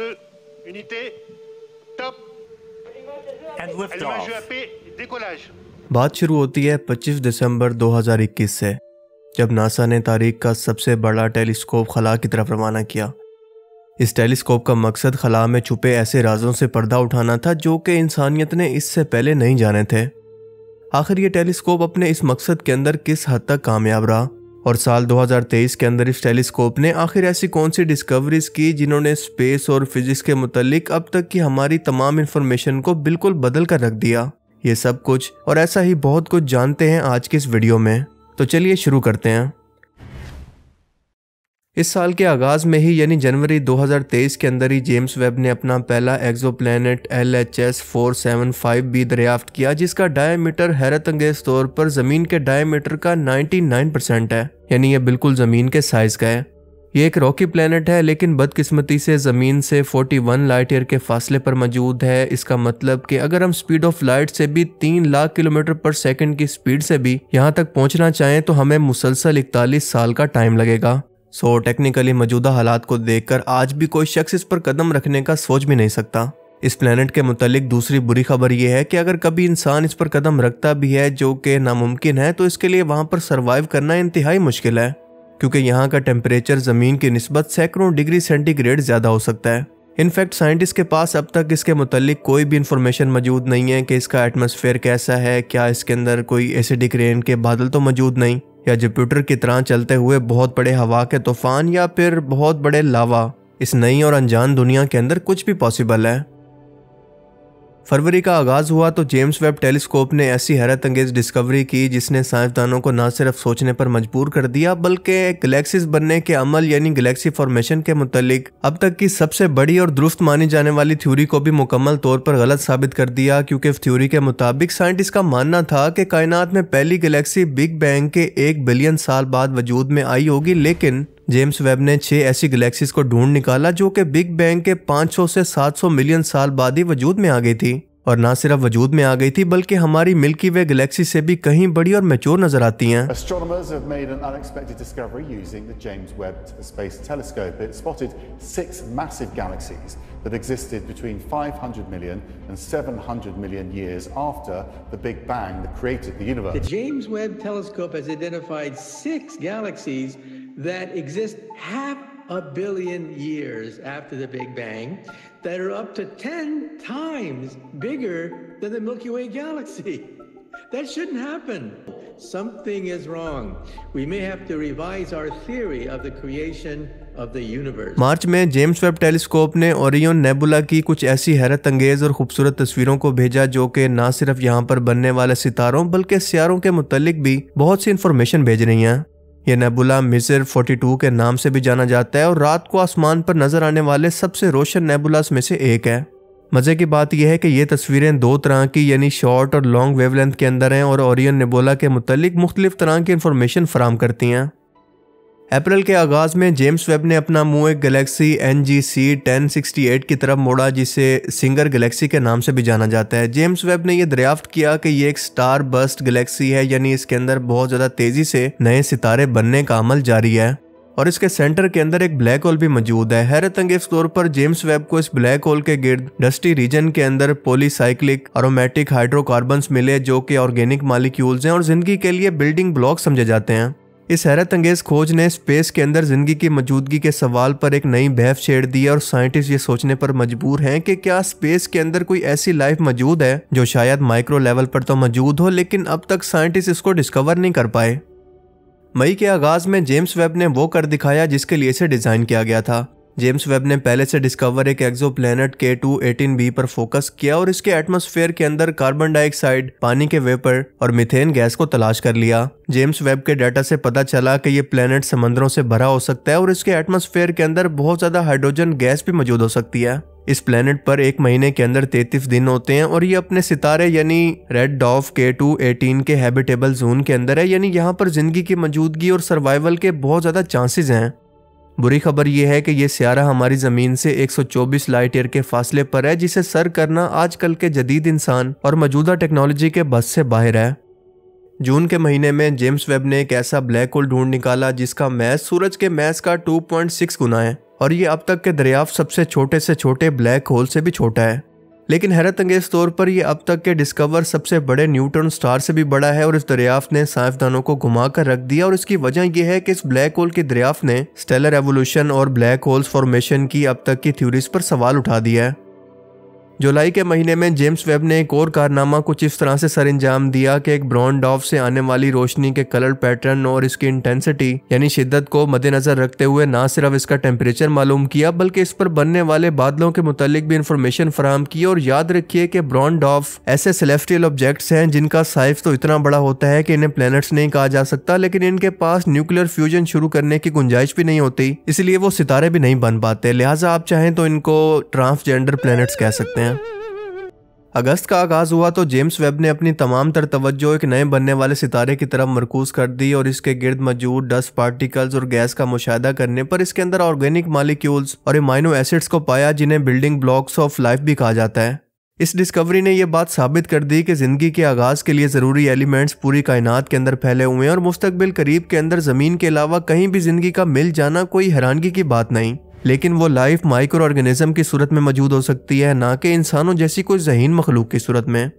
2, unité, top. And lift off. E décollage. बात शुरू होती है 25 दिसंबर 2021 से जब नासा ने तारीख का सबसे बड़ा टेलीस्कोप खला की तरफ रवाना किया इस टेलीस्कोप का मकसद खला में छुपे ऐसे राजों से पर्दा उठाना था जो कि इंसानियत ने इससे पहले नहीं जाने थे आखिर ये टेलीस्कोप अपने इस मकसद के अंदर किस हद तक कामयाब रहा और साल 2023 के अंदर इस टेलीस्कोप ने आखिर ऐसी कौन सी डिस्कवरीज की जिन्होंने स्पेस और फिजिक्स के मुतालिक अब तक की हमारी तमाम इन्फॉर्मेशन को बिल्कुल बदल कर रख दिया ये सब कुछ और ऐसा ही बहुत कुछ जानते हैं आज के इस वीडियो में तो चलिए शुरू करते हैं इस साल के आगाज़ में ही यानी जनवरी 2023 के अंदर ही जेम्स वेब ने अपना पहला एक्जो LHS L H S four seven five B दरियाफ्त किया जिसका डायमीटर हैरत अंगेज तौर पर ज़मीन के डायमीटर का 99 परसेंट है यानी यह बिल्कुल ज़मीन के साइज़ का है ये एक रॉकी प्लानट है लेकिन बदकिस्मती से ज़मीन से 41 लाइट ईयर के फासले पर मौजूद है इसका मतलब कि अगर हम स्पीड ऑफ लाइट से भी 3 लाख किलोमीटर पर सेकंड की स्पीड से भी यहाँ तक पहुँचना चाहें तो हमें मुसलसल इकतालीस साल का टाइम लगेगा सो टेक्निकली मौजूदा हालात को देखकर आज भी कोई शख्स इस पर कदम रखने का सोच भी नहीं सकता इस प्लानट के मुतलिक दूसरी बुरी खबर यह है कि अगर कभी इंसान इस पर कदम रखता भी है जो कि नामुमकिन है तो इसके लिए वहां पर सर्वाइव करना इंतहाई मुश्किल है क्योंकि यहाँ का टेम्परेचर ज़मीन की नस्बत सैकड़ों डिग्री सेंटीग्रेड ज़्यादा हो सकता है इनफैक्ट साइंटिस्ट के पास अब तक इसके मतलब कोई भी इन्फॉर्मेशन मौजूद नहीं है कि इसका एटमोसफेयर कैसा है क्या इसके अंदर कोई एसिडिक रेन के बादल तो मौजूद नहीं या जुपिटर की तरह चलते हुए बहुत बड़े हवा के तूफान या फिर बहुत बड़े लावा इस नई और अनजान दुनिया के अंदर कुछ भी पॉसिबल है फरवरी का आगाज़ हुआ तो जेम्स वेब टेलीस्कोप ने ऐसी हैरत अंगेज डिस्कवरी की जिसने साइंसदानों को न सिर्फ सोचने पर मजबूर कर दिया बल्कि गलेक्सीज बनने के अमल यानी गलेक्सी फॉर्मेशन के मुतालिक अब तक की सबसे बड़ी और दुरुस्त मानी जाने वाली थ्योरी को भी मुकम्मल तौर पर गलत साबित कर दिया क्योंकि थ्योरी के मुताबिक साइंटिस्ट का मानना था कि कायनात में पहली गलेक्सी बिग बैंग के एक बिलियन साल बाद वजूद में आई होगी लेकिन जेम्स वेब ने छह ऐसी गैलेक्सीज को ढूंढ निकाला जो कि बिग बैंग के 500 से 700 मिलियन साल बाद ही वजूद में आ गई थी और ना सिर्फ वजूद में आ गई थी बल्कि हमारी मिल्की वे गैलेक्सी से भी कहीं बड़ी और मेच्योर नजर आती हैं। Astronomers have made an unexpected discovery using the James Webb Space Telescope. It spotted six massive galaxies that existed between 500 million and 700 million years after the Big Bang that created the universe. The James Webb Telescope has identified six galaxies that exist half a billion years after the Big Bang that are up to 10 times bigger than the Milky Way galaxy. That shouldn't happen. Something is wrong. We may have to revise our theory of the creation of the universe. मार्च में James Webb telescope ने Orion nebula की कुछ ऐसी हैरत अंगेज और खूबसूरत तस्वीरों को भेजा जो कि ना सिर्फ यहाँ पर बनने वाले सितारों बल्कि सियारों के मुतालिक भी बहुत सी इन्फॉर्मेशन भेज रही हैं यह नेबुला मिसर 42 के नाम से भी जाना जाता है और रात को आसमान पर नजर आने वाले सबसे रोशन नेबुलास में से एक है मज़े की बात यह है कि ये तस्वीरें दो तरह की यानी शॉर्ट और लॉन्ग वेवलेंथ के अंदर हैं और ओरियन नेबोला के मतलब मुख्तलिफ तरह की इन्फॉर्मेशन फराम करती हैं अप्रैल के आगाज में जेम्स वेब ने अपना मुंह एक galaxy N G C ten sixty eight की तरफ मोड़ा जिसे सिंगर गैलेक्सी के नाम से भी जाना जाता है जेम्स वेब ने यह दरियाफ्त किया कि यह एक स्टार बस्ट गैलेक्सी है यानी इसके अंदर बहुत ज़्यादा तेज़ी से नए सितारे बनने का अमल जारी है और इसके सेंटर के अंदर एक ब्लैक होल भी मौजूद है हैरत अंगेज तौर पर जेम्स वेब को इस ब्लैक होल के गिर्द डस्टी रीजन के अंदर पोलीसाइक्लिक अरोमेटिक हाइड्रोकार्बन मिले जो कि ऑर्गेनिक मालिक्यूल्स हैं और जिंदगी के लिए बिल्डिंग ब्लॉक समझे जाते हैं इस हैरत अंगेज खोज ने स्पेस के अंदर जिंदगी की मौजूदगी के सवाल पर एक नई बहफ छेड़ दी है और साइंटिस्ट ये सोचने पर मजबूर हैं कि क्या स्पेस के अंदर कोई ऐसी लाइफ मौजूद है जो शायद माइक्रो लेवल पर तो मौजूद हो लेकिन अब तक साइंटिस्ट इसको डिस्कवर नहीं कर पाए मई के आगाज में जेम्स वेब ने वो कर दिखाया जिसके लिए इसे डिजाइन किया गया था जेम्स वेब ने पहले से डिस्कवर एक exoplanet K two B पर फोकस किया और इसके एटमोस्फेयर के अंदर कार्बन डाइऑक्साइड पानी के वेपर और मिथेन गैस को तलाश कर लिया जेम्स वेब के डाटा से पता चला कि ये प्लेनेट समंदरों से भरा हो सकता है और इसके एटमोस्फेयर के अंदर बहुत ज्यादा हाइड्रोजन गैस भी मौजूद हो सकती है इस प्लेनेट पर एक महीने के अंदर तैतीस दिन होते हैं और ये अपने सितारे यानी रेड डॉफ के टू एटीन के हैबिटेबल जोन के अंदर है यानी यहाँ पर जिंदगी की मौजूदगी और सर्वाइवल के बहुत ज़्यादा चांसेस हैं बुरी खबर यह है कि यह सियारा हमारी ज़मीन से 124 लाइट ईयर के फासले पर है जिसे सर करना आजकल के जदीद इंसान और मौजूदा टेक्नोलॉजी के बस से बाहर है जून के महीने में जेम्स वेब ने एक ऐसा ब्लैक होल ढूंढ निकाला जिसका मैस सूरज के मैस का 2.6 गुना है और ये अब तक के दरियाफ़ सबसे छोटे से छोटे ब्लैक होल से भी छोटा है लेकिन हैरत अंगेज तौर पर यह अब तक के डिस्कवर सबसे बड़े न्यूट्रॉन स्टार से भी बड़ा है और इस दरियाफ्त ने साइंसदानों को घुमा कर रख दिया और इसकी वजह यह है कि इस ब्लैक होल की दरियाफ्त ने स्टेलर एवोल्यूशन और ब्लैक होल्स फॉर्मेशन की अब तक की थ्योरीज पर सवाल उठा दिया है जुलाई के महीने में जेम्स वेब ने एक और कारनामा कुछ इस तरह से सरंजाम दिया कि एक ब्राउन डॉफ से आने वाली रोशनी के कलर पैटर्न और इसकी इंटेंसिटी यानी शिद्दत को मद्देनजर रखते हुए ना सिर्फ इसका टेम्परेचर मालूम किया बल्कि इस पर बनने वाले बादलों के मुतालिक भी इन्फॉर्मेशन फराम की और याद रखिये कि ब्राउन डॉफ ऐसे सेलेस्टियल ऑब्जेक्ट हैं जिनका साइज तो इतना बड़ा होता है कि इन्हें प्लैनेट्स नहीं कहा जा सकता लेकिन इनके पास न्यूक्लियर फ्यूजन शुरू करने की गुंजाइश भी नहीं होती इसलिए वो सितारे भी नहीं बन पाते लिहाजा आप चाहें तो इनको ट्रांसजेंडर प्लान कह सकते हैं हैं अगस्त का आगाज हुआ तो जेम्स वेब ने अपनी तमाम तर तवज्जो एक नए बनने वाले सितारे की तरफ मरकूज कर दी और इसके गिर्द मौजूद डस्ट पार्टिकल्स और गैस का मुशाह करने पर इसके अंदर ऑर्गेनिक मालिक्यूल्स और इमाइनो एसिड्स को पाया जिन्हें बिल्डिंग ब्लॉक्स ऑफ लाइफ भी कहा जाता है इस डिस्कवरी ने यह बात साबित कर दी कि ज़िंदगी के आगाज़ के लिए ज़रूरी एलिमेंट्स पूरी कायनात के अंदर फैले हुए हैं और मुस्तबिल करीब के अंदर ज़मीन के अलावा कहीं भी ज़िंदगी का मिल जाना कोई हैरानगी की बात नहीं लेकिन वो लाइफ माइक्रो ऑर्गेनिज्म की सूरत में मौजूद हो सकती है ना कि इंसानों जैसी कोई जहीन मखलूक की सूरत में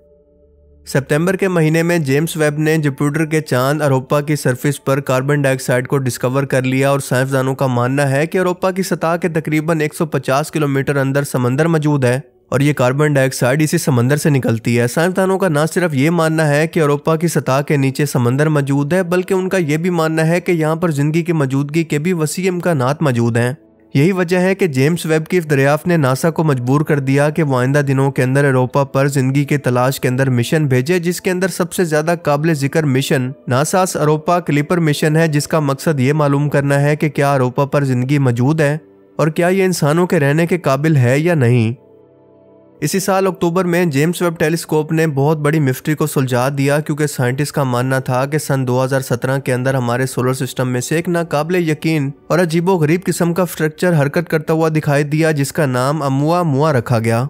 सितंबर के महीने में जेम्स वेब ने जुपिटर के चांद अरोपा की सरफेस पर कार्बन डाइऑक्साइड को डिस्कवर कर लिया और साइंसदानों का मानना है कि अरोपा की सतह के तकरीबन 150 किलोमीटर अंदर समंदर मौजूद है और ये कार्बन डाइऑक्साइड इसी समंदर से निकलती है साइंसदानों का ना सिर्फ ये मानना है कि अरोपा की सतह के नीचे समंदर मौजूद है बल्कि उनका यह भी मानना है कि यहाँ पर जिंदगी की मौजूदगी के भी वसी इम्कान मौजूद हैं यही वजह है कि जेम्स वेब की दरियाफ्त ने नासा को मजबूर कर दिया कि वो आइंदा दिनों के अंदर एरोपा पर जिंदगी के तलाश के अंदर मिशन भेजे जिसके अंदर सबसे ज्यादा काबिल जिक्र mission NASA's Europa clipper mission है जिसका मकसद ये मालूम करना है कि क्या अरोपा पर जिंदगी मौजूद है और क्या ये इंसानों के रहने के काबिल है या नहीं इसी साल अक्टूबर में जेम्स वेब टेलीस्कोप ने बहुत बड़ी मिस्ट्री को सुलझा दिया क्योंकि साइंटिस्ट का मानना था कि सन 2017 के अंदर हमारे सोलर सिस्टम में से एक नाकाबिल यकीन और अजीबो गरीब किस्म का स्ट्रक्चर हरकत करता हुआ दिखाई दिया जिसका नाम अमुआ मुआ रखा गया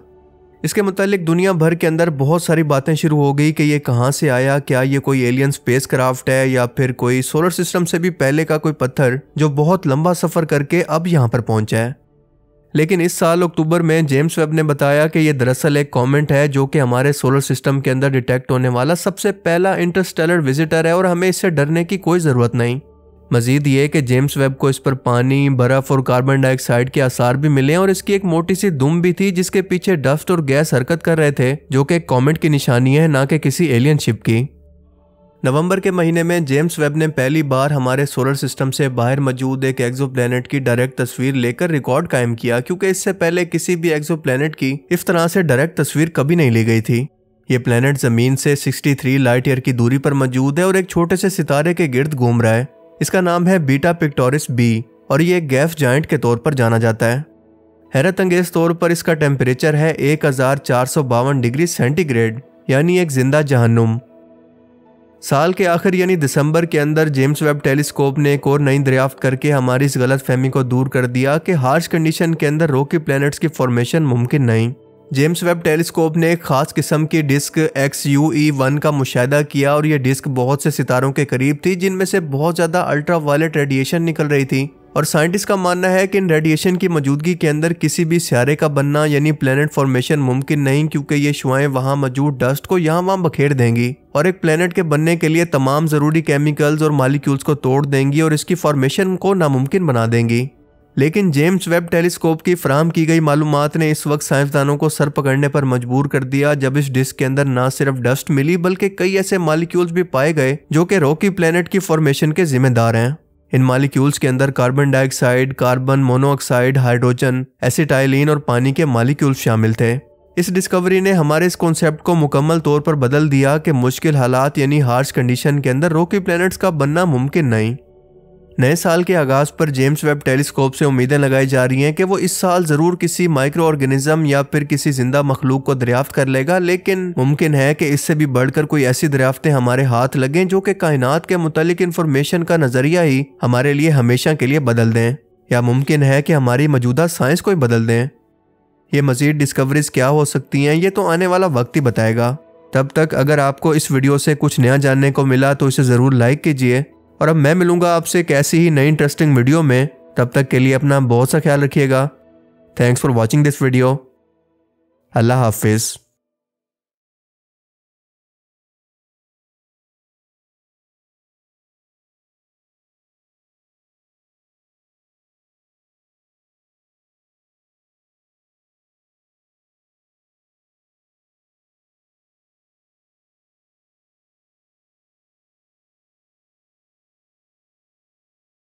इसके मतलब दुनिया भर के अंदर बहुत सारी बातें शुरू हो गई कि ये कहाँ से आया क्या ये कोई एलियन स्पेस क्राफ्ट है या फिर कोई सोलर सिस्टम से भी पहले का कोई पत्थर जो बहुत लंबा सफ़र करके अब यहाँ पर पहुंचा है लेकिन इस साल अक्टूबर में जेम्स वेब ने बताया कि यह दरअसल एक कॉमेंट है जो कि हमारे सोलर सिस्टम के अंदर डिटेक्ट होने वाला सबसे पहला इंटरस्टेलर विजिटर है और हमें इससे डरने की कोई ज़रूरत नहीं मजीद ये कि जेम्स वेब को इस पर पानी बर्फ़ और कार्बन डाइऑक्साइड के आसार भी मिले और इसकी एक मोटी सी दुम भी थी जिसके पीछे डस्ट और गैस हरकत कर रहे थे जो कि एक कॉमेंट की निशानी है ना कि किसी एलियन शिप की नवंबर के महीने में जेम्स वेब ने पहली बार हमारे सोलर सिस्टम से बाहर मौजूद एक एक्जो की डायरेक्ट तस्वीर लेकर रिकॉर्ड कायम किया क्योंकि इससे पहले किसी भी एक्जो की इस तरह से डायरेक्ट तस्वीर कभी नहीं ली गई थी ये प्लानट जमीन से 63 लाइट ईयर की दूरी पर मौजूद है और एक छोटे से सितारे के गिर्द घूम रहा है इसका नाम है बीटा पिक्टोरिस बी और ये गैफ जॉइंट के तौर पर जाना जाता है हैरत अंगेज तौर पर इसका टेम्परेचर है एक डिग्री सेंटीग्रेड यानी एक जिंदा जहनुम साल के आखिर यानी दिसंबर के अंदर जेम्स वेब टेलीस्कोप ने एक और नई दरियाफ्त करके हमारी इस गलत फहमी को दूर कर दिया कि हार्श कंडीशन के अंदर रोकी प्लैनेट्स की फॉर्मेशन मुमकिन नहीं जेम्स वेब टेलीस्कोप ने एक ख़ास किस्म की disc X U E one का मुशाह किया और यह डिस्क बहुत से सितारों के करीब थी जिनमें से बहुत ज़्यादा अल्ट्रा रेडिएशन निकल रही थी और साइंटिस्ट का मानना है कि इन रेडिएशन की मौजूदगी के अंदर किसी भी सियारे का बनना यानी प्लैनेट फॉर्मेशन मुमकिन नहीं क्योंकि ये शुआएं वहाँ मौजूद डस्ट को यहाँ वहाँ बखेर देंगी और एक प्लेनेट के बनने के लिए तमाम ज़रूरी केमिकल्स और मालिक्यूल्स को तोड़ देंगी और इसकी फॉर्मेशन को नामुमकिन बना देंगी लेकिन जेम्स वेब टेलीस्कोप की फ्राहम की गई मालूम ने इस वक्त साइंसदानों को सर पकड़ने पर मजबूर कर दिया जब इस डिस्क के अंदर ना सिर्फ डस्ट मिली बल्कि कई ऐसे मालिक्यूल्स भी पाए गए जो कि रॉकी प्लेनेट की फॉर्मेशन के जिम्मेदार हैं इन मालिक्यूल्स के अंदर carbon dioxide carbon monoxide hydrogen acetylene और पानी के मालिक्यूल्स शामिल थे इस डिस्कवरी ने हमारे इस कॉन्सेप्ट को मुकम्मल तौर पर बदल दिया कि मुश्किल हालात यानी हार्श कंडीशन के अंदर रोकी प्लैनेट्स का बनना मुमकिन नहीं नए साल के आगाज पर जेम्स वेब टेलीस्कोप से उम्मीदें लगाई जा रही हैं कि वो इस साल ज़रूर किसी माइक्रो ऑर्गेनिज्म या फिर किसी जिंदा मखलूक को दरियाफ्त कर लेगा लेकिन मुमकिन है कि इससे भी बढ़कर कोई ऐसी दरियाफ्तें हमारे हाथ लगें जो कि कायनात के मुतलिक इन्फॉर्मेशन का नज़रिया ही हमारे लिए हमेशा के लिए बदल दें या मुमकिन है कि हमारी मौजूदा साइंस को ही बदल दें ये मज़ीद डिस्कवरीज क्या हो सकती हैं ये तो आने वाला वक्त ही बताएगा तब तक अगर आपको इस वीडियो से कुछ नया जानने को मिला तो इसे ज़रूर लाइक कीजिए और अब मैं मिलूंगा आपसे एक ऐसी ही नई इंटरेस्टिंग वीडियो में तब तक के लिए अपना बहुत सा ख्याल रखिएगा thanks for watching this video अल्लाह हाफिज़